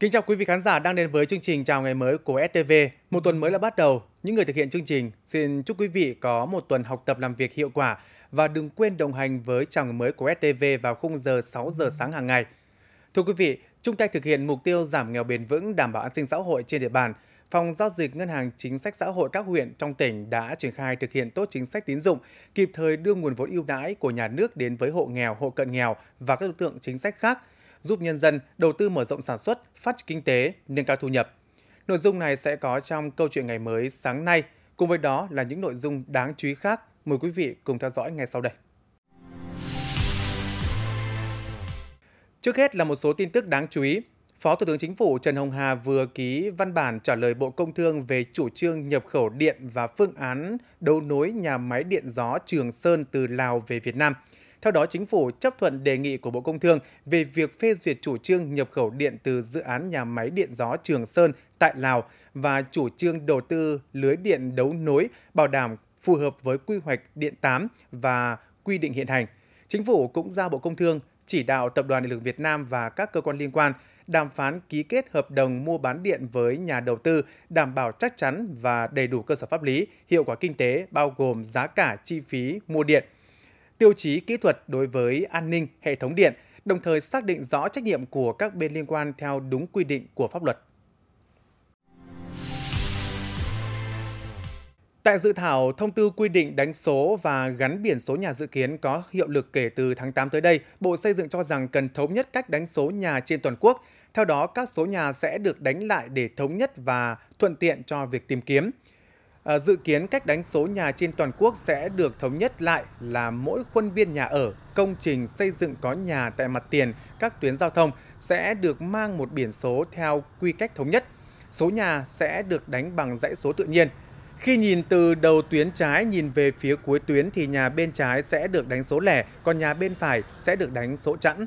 Kính chào quý vị khán giả đang đến với chương trình Chào ngày mới của STV. Một tuần mới đã bắt đầu. Những người thực hiện chương trình xin chúc quý vị có một tuần học tập làm việc hiệu quả và đừng quên đồng hành với Chào ngày mới của STV vào khung giờ 6 giờ sáng hàng ngày. Thưa quý vị, chung tay thực hiện mục tiêu giảm nghèo bền vững đảm bảo an sinh xã hội trên địa bàn, Phòng giao dịch Ngân hàng Chính sách Xã hội các huyện trong tỉnh đã triển khai thực hiện tốt chính sách tín dụng, kịp thời đưa nguồn vốn ưu đãi của nhà nước đến với hộ nghèo, hộ cận nghèo và các đối tượng chính sách khác – giúp nhân dân đầu tư mở rộng sản xuất, phát triển kinh tế, nâng cao thu nhập. Nội dung này sẽ có trong câu chuyện ngày mới sáng nay, cùng với đó là những nội dung đáng chú ý khác. Mời quý vị cùng theo dõi ngay sau đây. Trước hết là một số tin tức đáng chú ý. Phó Thủ tướng Chính phủ Trần Hồng Hà vừa ký văn bản trả lời Bộ Công Thương về chủ trương nhập khẩu điện và phương án đấu nối nhà máy điện gió Trường Sơn từ Lào về Việt Nam – theo đó, chính phủ chấp thuận đề nghị của Bộ Công Thương về việc phê duyệt chủ trương nhập khẩu điện từ dự án nhà máy điện gió Trường Sơn tại Lào và chủ trương đầu tư lưới điện đấu nối bảo đảm phù hợp với quy hoạch điện 8 và quy định hiện hành. Chính phủ cũng giao Bộ Công Thương chỉ đạo Tập đoàn Điện lực Việt Nam và các cơ quan liên quan đàm phán ký kết hợp đồng mua bán điện với nhà đầu tư đảm bảo chắc chắn và đầy đủ cơ sở pháp lý, hiệu quả kinh tế bao gồm giá cả, chi phí mua điện, tiêu chí kỹ thuật đối với an ninh hệ thống điện, đồng thời xác định rõ trách nhiệm của các bên liên quan theo đúng quy định của pháp luật. Tại dự thảo thông tư quy định đánh số và gắn biển số nhà dự kiến có hiệu lực kể từ tháng 8 tới đây, Bộ Xây dựng cho rằng cần thống nhất cách đánh số nhà trên toàn quốc. Theo đó, các số nhà sẽ được đánh lại để thống nhất và thuận tiện cho việc tìm kiếm. Ờ, dự kiến cách đánh số nhà trên toàn quốc sẽ được thống nhất lại là mỗi khuôn viên nhà ở, công trình xây dựng có nhà tại mặt tiền các tuyến giao thông sẽ được mang một biển số theo quy cách thống nhất. Số nhà sẽ được đánh bằng dãy số tự nhiên. Khi nhìn từ đầu tuyến trái nhìn về phía cuối tuyến thì nhà bên trái sẽ được đánh số lẻ, còn nhà bên phải sẽ được đánh số chẵn.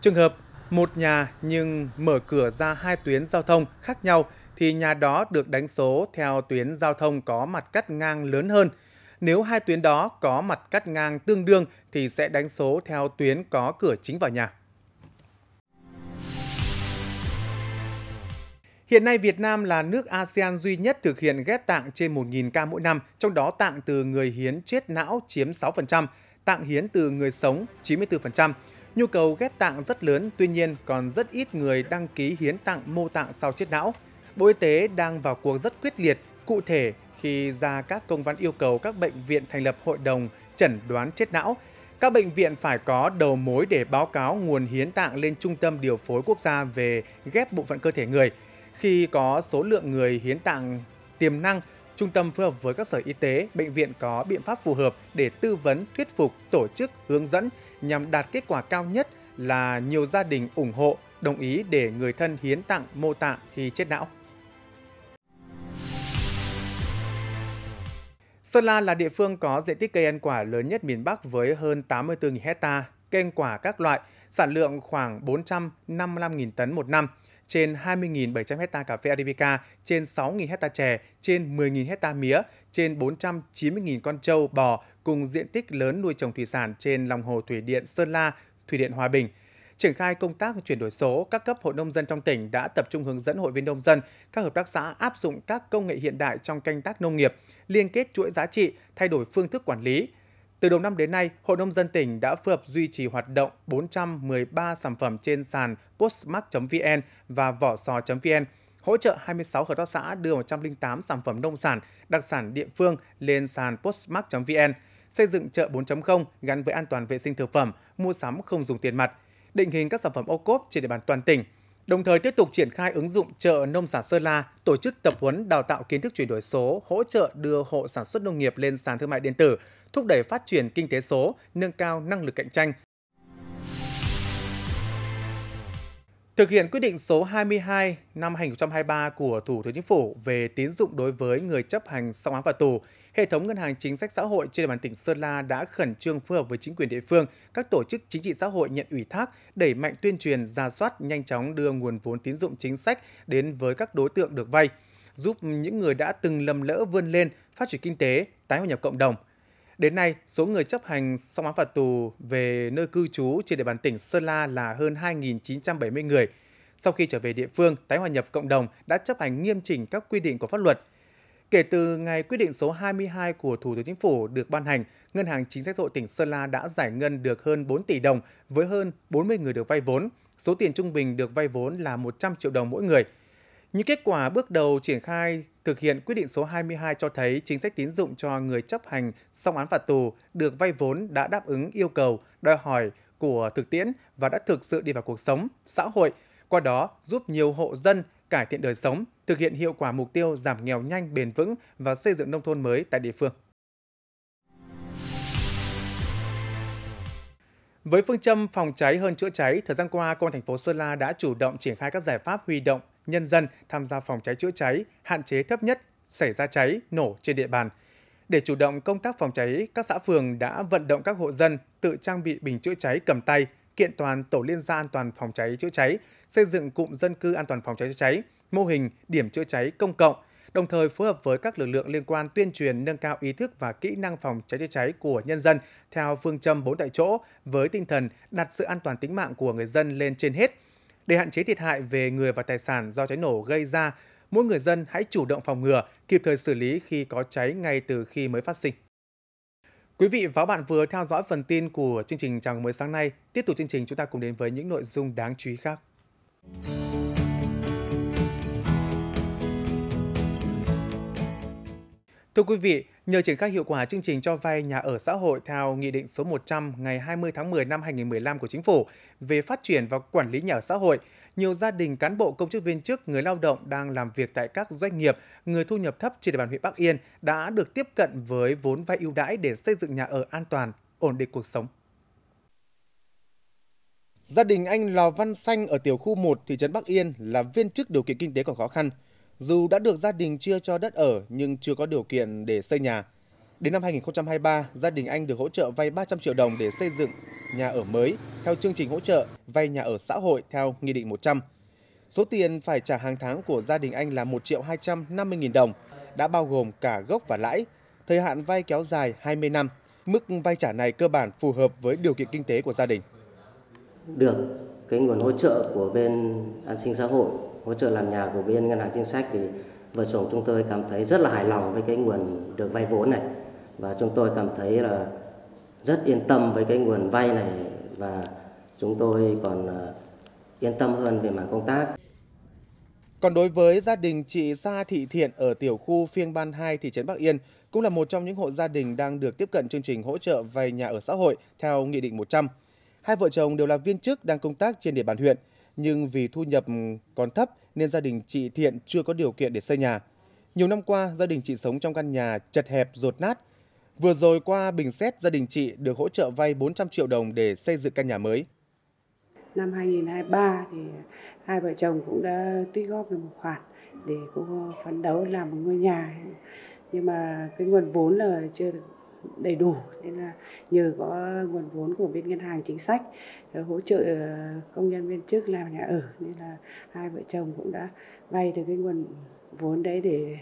Trường hợp một nhà nhưng mở cửa ra hai tuyến giao thông khác nhau thì nhà đó được đánh số theo tuyến giao thông có mặt cắt ngang lớn hơn. Nếu hai tuyến đó có mặt cắt ngang tương đương thì sẽ đánh số theo tuyến có cửa chính vào nhà. Hiện nay Việt Nam là nước ASEAN duy nhất thực hiện ghép tạng trên 1.000 ca mỗi năm, trong đó tạng từ người hiến chết não chiếm 6%, tạng hiến từ người sống 94%. Nhu cầu ghép tạng rất lớn, tuy nhiên còn rất ít người đăng ký hiến tặng mô tạng sau chết não – Bộ Y tế đang vào cuộc rất quyết liệt, cụ thể khi ra các công văn yêu cầu các bệnh viện thành lập hội đồng chẩn đoán chết não. Các bệnh viện phải có đầu mối để báo cáo nguồn hiến tạng lên Trung tâm Điều phối Quốc gia về ghép bộ phận cơ thể người. Khi có số lượng người hiến tạng tiềm năng, Trung tâm phối hợp với các sở y tế, bệnh viện có biện pháp phù hợp để tư vấn, thuyết phục, tổ chức, hướng dẫn nhằm đạt kết quả cao nhất là nhiều gia đình ủng hộ, đồng ý để người thân hiến tặng mô tạng khi chết não. Sơn La là địa phương có diện tích cây ăn quả lớn nhất miền Bắc với hơn 84.000 hecta, cây ăn quả các loại, sản lượng khoảng 455.000 tấn một năm, trên 20.700 hecta cà phê Arabica, trên 6.000 hecta chè, trên 10.000 hecta mía, trên 490.000 con trâu, bò cùng diện tích lớn nuôi trồng thủy sản trên lòng hồ thủy điện Sơn La, thủy điện Hòa Bình – Triển khai công tác chuyển đổi số, các cấp hội nông dân trong tỉnh đã tập trung hướng dẫn hội viên nông dân, các hợp tác xã áp dụng các công nghệ hiện đại trong canh tác nông nghiệp, liên kết chuỗi giá trị, thay đổi phương thức quản lý. Từ đầu năm đến nay, Hội nông dân tỉnh đã phù hợp duy trì hoạt động 413 sản phẩm trên sàn postmark.vn và vỏ sò.vn, hỗ trợ 26 hợp tác xã đưa 108 sản phẩm nông sản, đặc sản địa phương lên sàn postmark.vn, xây dựng chợ 4.0 gắn với an toàn vệ sinh thực phẩm, mua sắm không dùng tiền mặt – định hình các sản phẩm ô cốp trên địa bàn toàn tỉnh, đồng thời tiếp tục triển khai ứng dụng chợ nông sản Sơn La, tổ chức tập huấn đào tạo kiến thức chuyển đổi số, hỗ trợ đưa hộ sản xuất nông nghiệp lên sàn thương mại điện tử, thúc đẩy phát triển kinh tế số, nâng cao năng lực cạnh tranh, Thực hiện quyết định số 22 năm 2023 của Thủ tướng Chính phủ về tín dụng đối với người chấp hành xong án phạt tù, hệ thống ngân hàng chính sách xã hội trên địa bàn tỉnh Sơn La đã khẩn trương phối hợp với chính quyền địa phương, các tổ chức chính trị xã hội nhận ủy thác, đẩy mạnh tuyên truyền, ra soát, nhanh chóng đưa nguồn vốn tín dụng chính sách đến với các đối tượng được vay, giúp những người đã từng lầm lỡ vươn lên, phát triển kinh tế, tái hòa nhập cộng đồng – Đến nay, số người chấp hành xong án phạt tù về nơi cư trú trên địa bàn tỉnh Sơn La là hơn 2.970 người. Sau khi trở về địa phương, tái hòa nhập cộng đồng đã chấp hành nghiêm chỉnh các quy định của pháp luật. Kể từ ngày quyết định số 22 của Thủ tướng Chính phủ được ban hành, Ngân hàng Chính sách xã hội tỉnh Sơn La đã giải ngân được hơn 4 tỷ đồng với hơn 40 người được vay vốn. Số tiền trung bình được vay vốn là 100 triệu đồng mỗi người – những kết quả bước đầu triển khai thực hiện quyết định số 22 cho thấy chính sách tín dụng cho người chấp hành xong án phạt tù được vay vốn đã đáp ứng yêu cầu, đòi hỏi của thực tiễn và đã thực sự đi vào cuộc sống, xã hội, qua đó giúp nhiều hộ dân cải thiện đời sống, thực hiện hiệu quả mục tiêu giảm nghèo nhanh bền vững và xây dựng nông thôn mới tại địa phương. Với phương châm phòng cháy hơn chữa cháy, thời gian qua công an thành phố Sơn La đã chủ động triển khai các giải pháp huy động nhân dân tham gia phòng cháy chữa cháy, hạn chế thấp nhất xảy ra cháy, nổ trên địa bàn. Để chủ động công tác phòng cháy, các xã phường đã vận động các hộ dân tự trang bị bình chữa cháy cầm tay, kiện toàn tổ liên gia an toàn phòng cháy chữa cháy, xây dựng cụm dân cư an toàn phòng cháy chữa cháy, mô hình điểm chữa cháy công cộng, đồng thời phối hợp với các lực lượng liên quan tuyên truyền nâng cao ý thức và kỹ năng phòng cháy chữa cháy của nhân dân theo phương châm bốn tại chỗ với tinh thần đặt sự an toàn tính mạng của người dân lên trên hết – để hạn chế thiệt hại về người và tài sản do cháy nổ gây ra, mỗi người dân hãy chủ động phòng ngừa, kịp thời xử lý khi có cháy ngay từ khi mới phát sinh. Quý vị và các bạn vừa theo dõi phần tin của chương trình Chào mới sáng nay. Tiếp tục chương trình chúng ta cùng đến với những nội dung đáng chú ý khác. Thưa quý vị, Nhờ triển khai hiệu quả chương trình cho vay nhà ở xã hội theo Nghị định số 100 ngày 20 tháng 10 năm 2015 của Chính phủ về phát triển và quản lý nhà ở xã hội, nhiều gia đình cán bộ công chức viên chức, người lao động đang làm việc tại các doanh nghiệp, người thu nhập thấp trên địa bàn huyện Bắc Yên đã được tiếp cận với vốn vay ưu đãi để xây dựng nhà ở an toàn, ổn định cuộc sống. Gia đình anh Lò Văn Xanh ở tiểu khu 1 thị trấn Bắc Yên là viên chức điều kiện kinh tế còn khó khăn – dù đã được gia đình chia cho đất ở nhưng chưa có điều kiện để xây nhà. Đến năm 2023, gia đình anh được hỗ trợ vay 300 triệu đồng để xây dựng nhà ở mới theo chương trình hỗ trợ vay nhà ở xã hội theo Nghị định 100. Số tiền phải trả hàng tháng của gia đình anh là 1 triệu 250 nghìn đồng, đã bao gồm cả gốc và lãi. Thời hạn vay kéo dài 20 năm. Mức vay trả này cơ bản phù hợp với điều kiện kinh tế của gia đình. Được cái nguồn hỗ trợ của bên an sinh xã hội hỗ trợ làm nhà của bên ngân hàng chính sách thì vợ chồng chúng tôi cảm thấy rất là hài lòng với cái nguồn được vay vốn này và chúng tôi cảm thấy là rất yên tâm với cái nguồn vay này và chúng tôi còn à, yên tâm hơn về mảng công tác. Còn đối với gia đình chị Sa Thị Thiện ở tiểu khu phiên ban 2 thị trấn Bắc Yên, cũng là một trong những hộ gia đình đang được tiếp cận chương trình hỗ trợ vay nhà ở xã hội theo Nghị định 100. Hai vợ chồng đều là viên chức đang công tác trên địa bàn huyện nhưng vì thu nhập còn thấp nên gia đình chị Thiện chưa có điều kiện để xây nhà. Nhiều năm qua, gia đình chị sống trong căn nhà chật hẹp, rột nát. Vừa rồi qua bình xét, gia đình chị được hỗ trợ vay 400 triệu đồng để xây dựng căn nhà mới. Năm 2023 thì hai vợ chồng cũng đã tích góp được một khoản để cũng phấn đấu làm một ngôi nhà. Nhưng mà cái nguồn vốn là chưa được đầy đủ nên là nhờ có nguồn vốn của bên ngân hàng chính sách ờ, hỗ trợ ờ, công nhân viên chức làm nhà ở nên là hai vợ chồng cũng đã vay được cái nguồn vốn đấy để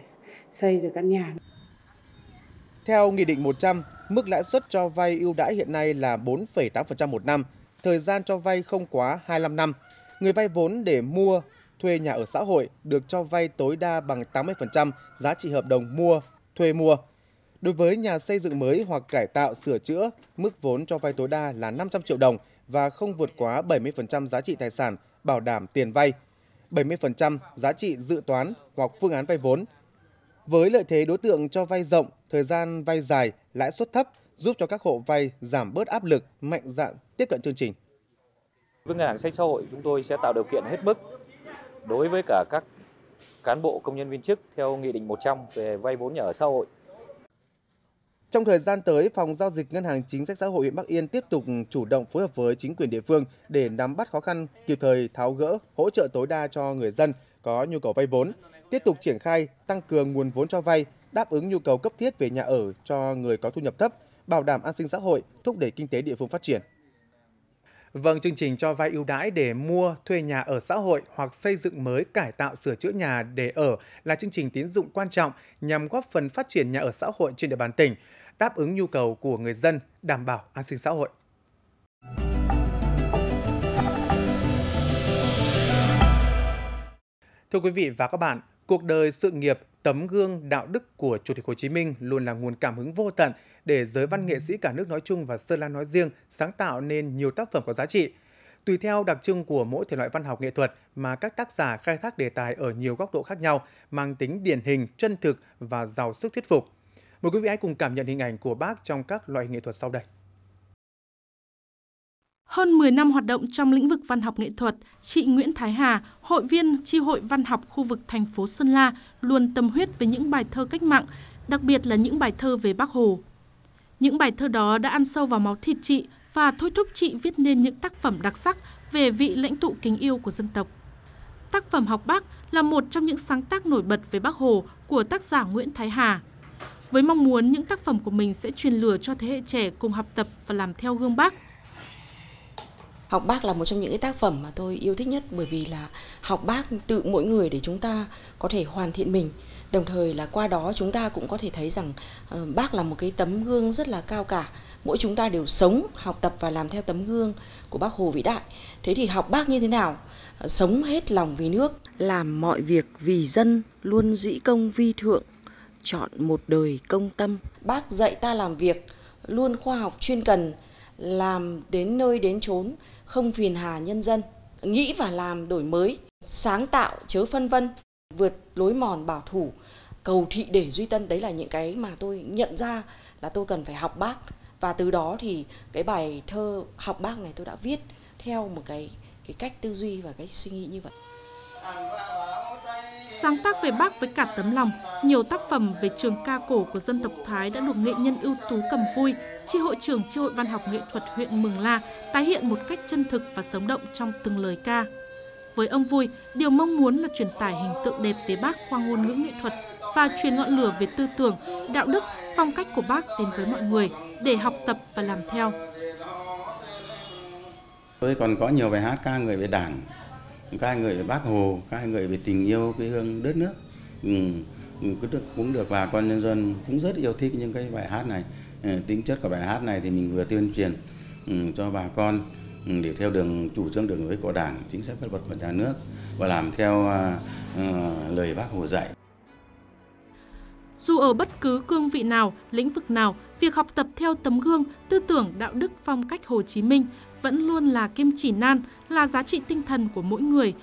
xây được căn nhà. Theo Nghị định 100, mức lãi suất cho vay ưu đãi hiện nay là 4,8% một năm, thời gian cho vay không quá 25 năm. Người vay vốn để mua, thuê nhà ở xã hội được cho vay tối đa bằng 80% giá trị hợp đồng mua, thuê mua Đối với nhà xây dựng mới hoặc cải tạo sửa chữa, mức vốn cho vay tối đa là 500 triệu đồng và không vượt quá 70% giá trị tài sản, bảo đảm tiền vay, 70% giá trị dự toán hoặc phương án vay vốn. Với lợi thế đối tượng cho vay rộng, thời gian vay dài, lãi suất thấp giúp cho các hộ vay giảm bớt áp lực, mạnh dạn tiếp cận chương trình. Với ngân hàng sách xã hội, chúng tôi sẽ tạo điều kiện hết mức đối với cả các cán bộ công nhân viên chức theo Nghị định 100 về vay vốn nhà ở xã hội trong thời gian tới, Phòng Giao dịch Ngân hàng Chính sách Xã hội huyện Bắc Yên tiếp tục chủ động phối hợp với chính quyền địa phương để nắm bắt khó khăn, kịp thời tháo gỡ, hỗ trợ tối đa cho người dân có nhu cầu vay vốn, tiếp tục triển khai, tăng cường nguồn vốn cho vay, đáp ứng nhu cầu cấp thiết về nhà ở cho người có thu nhập thấp, bảo đảm an sinh xã hội, thúc đẩy kinh tế địa phương phát triển. Vâng, chương trình cho vay ưu đãi để mua, thuê nhà ở xã hội hoặc xây dựng mới, cải tạo, sửa chữa nhà để ở là chương trình tín dụng quan trọng nhằm góp phần phát triển nhà ở xã hội trên địa bàn tỉnh, đáp ứng nhu cầu của người dân, đảm bảo an sinh xã hội. Thưa quý vị và các bạn, cuộc đời sự nghiệp, tấm gương đạo đức của Chủ tịch Hồ Chí Minh luôn là nguồn cảm hứng vô tận để giới văn nghệ sĩ cả nước nói chung và Sơn La nói riêng sáng tạo nên nhiều tác phẩm có giá trị. Tùy theo đặc trưng của mỗi thể loại văn học nghệ thuật mà các tác giả khai thác đề tài ở nhiều góc độ khác nhau, mang tính điển hình, chân thực và giàu sức thuyết phục. Mời quý vị hãy cùng cảm nhận hình ảnh của bác trong các loại nghệ thuật sau đây. Hơn 10 năm hoạt động trong lĩnh vực văn học nghệ thuật, chị Nguyễn Thái Hà, hội viên tri hội văn học khu vực thành phố Sơn La, luôn tâm huyết với những bài thơ cách mạng, đặc biệt là những bài thơ về Bác Hồ. Những bài thơ đó đã ăn sâu vào máu thịt chị và thôi thúc chị viết nên những tác phẩm đặc sắc về vị lãnh tụ kính yêu của dân tộc. Tác phẩm Học Bác là một trong những sáng tác nổi bật về Bác Hồ của tác giả Nguyễn Thái Hà. Với mong muốn những tác phẩm của mình sẽ truyền lửa cho thế hệ trẻ cùng học tập và làm theo gương Bác. Học bác là một trong những cái tác phẩm mà tôi yêu thích nhất bởi vì là học bác tự mỗi người để chúng ta có thể hoàn thiện mình đồng thời là qua đó chúng ta cũng có thể thấy rằng ờ, bác là một cái tấm gương rất là cao cả mỗi chúng ta đều sống học tập và làm theo tấm gương của bác hồ vĩ đại thế thì học bác như thế nào ờ, sống hết lòng vì nước làm mọi việc vì dân luôn dĩ công vi thượng chọn một đời công tâm bác dạy ta làm việc luôn khoa học chuyên cần làm đến nơi đến chốn không phiền hà nhân dân nghĩ và làm đổi mới sáng tạo chớ phân vân vượt lối mòn bảo thủ cầu thị để duy tân đấy là những cái mà tôi nhận ra là tôi cần phải học bác và từ đó thì cái bài thơ học bác này tôi đã viết theo một cái cái cách tư duy và cách suy nghĩ như vậy sáng tác về bác với cả tấm lòng nhiều tác phẩm về trường ca cổ của dân tộc thái đã được nghệ nhân ưu tú cầm vui tri hội trưởng tri hội văn học nghệ thuật huyện mường la tái hiện một cách chân thực và sống động trong từng lời ca với ông Vui, điều mong muốn là truyền tải hình tượng đẹp về bác qua ngôn ngữ nghệ thuật và truyền ngọn lửa về tư tưởng, đạo đức, phong cách của bác đến với mọi người để học tập và làm theo. Tôi còn có nhiều bài hát ca ngợi về Đảng, ca ngợi về Bác Hồ, ca ngợi về tình yêu quê hương đất nước. Ừ, ừ cũng được bà con nhân dân cũng rất yêu thích những cái bài hát này. Ừ, tính chất của bài hát này thì mình vừa tuyên truyền ừ, cho bà con để theo đường chủ trương đường lối của Đảng, chính sách pháp luật của nhà nước và làm theo uh, lời Bác Hồ dạy. Dù ở bất cứ cương vị nào, lĩnh vực nào, việc học tập theo tấm gương, tư tưởng, đạo đức, phong cách Hồ Chí Minh vẫn luôn là kim chỉ nan, là giá trị tinh thần của mỗi người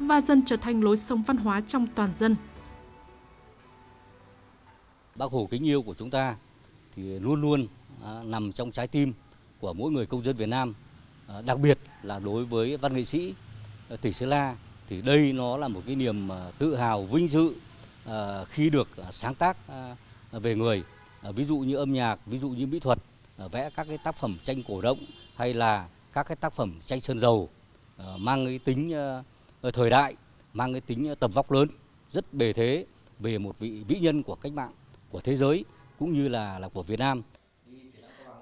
và dần trở thành lối sống văn hóa trong toàn dân. Bác Hồ kính yêu của chúng ta thì luôn luôn à, nằm trong trái tim của mỗi người công dân Việt Nam Ờ, đặc biệt là đối với văn nghệ sĩ ờ, tỉnh Sơn La thì đây nó là một cái niềm ờ, tự hào vinh dự khi được sáng tác về người ví dụ như âm nhạc ví dụ như mỹ thuật vẽ các cái tác phẩm tranh cổ động hay là các cái tác phẩm tranh sơn dầu mang cái tính thời đại mang cái tính tầm vóc lớn rất bề thế về một vị vĩ nhân của cách mạng của thế giới cũng như là là của Việt Nam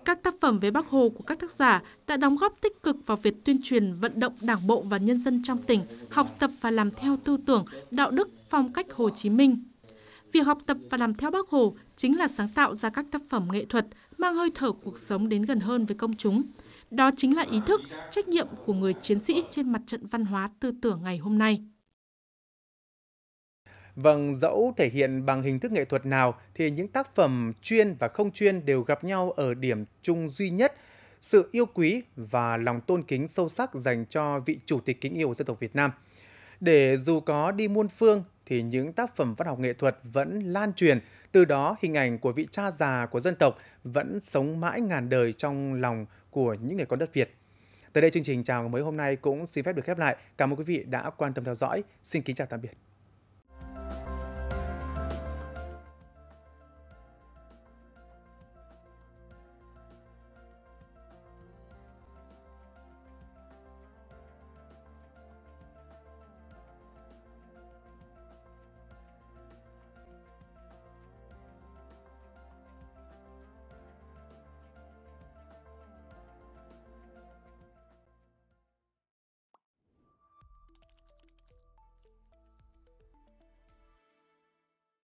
các tác phẩm về Bác Hồ của các tác giả đã đóng góp tích cực vào việc tuyên truyền vận động Đảng bộ và nhân dân trong tỉnh học tập và làm theo tư tưởng, đạo đức, phong cách Hồ Chí Minh. Việc học tập và làm theo Bác Hồ chính là sáng tạo ra các tác phẩm nghệ thuật mang hơi thở cuộc sống đến gần hơn với công chúng. Đó chính là ý thức, trách nhiệm của người chiến sĩ trên mặt trận văn hóa tư tưởng ngày hôm nay. Vâng, dẫu thể hiện bằng hình thức nghệ thuật nào thì những tác phẩm chuyên và không chuyên đều gặp nhau ở điểm chung duy nhất, sự yêu quý và lòng tôn kính sâu sắc dành cho vị chủ tịch kính yêu dân tộc Việt Nam. Để dù có đi muôn phương thì những tác phẩm văn học nghệ thuật vẫn lan truyền, từ đó hình ảnh của vị cha già của dân tộc vẫn sống mãi ngàn đời trong lòng của những người con đất Việt. Tới đây chương trình chào mới hôm nay cũng xin phép được khép lại. Cảm ơn quý vị đã quan tâm theo dõi. Xin kính chào tạm biệt.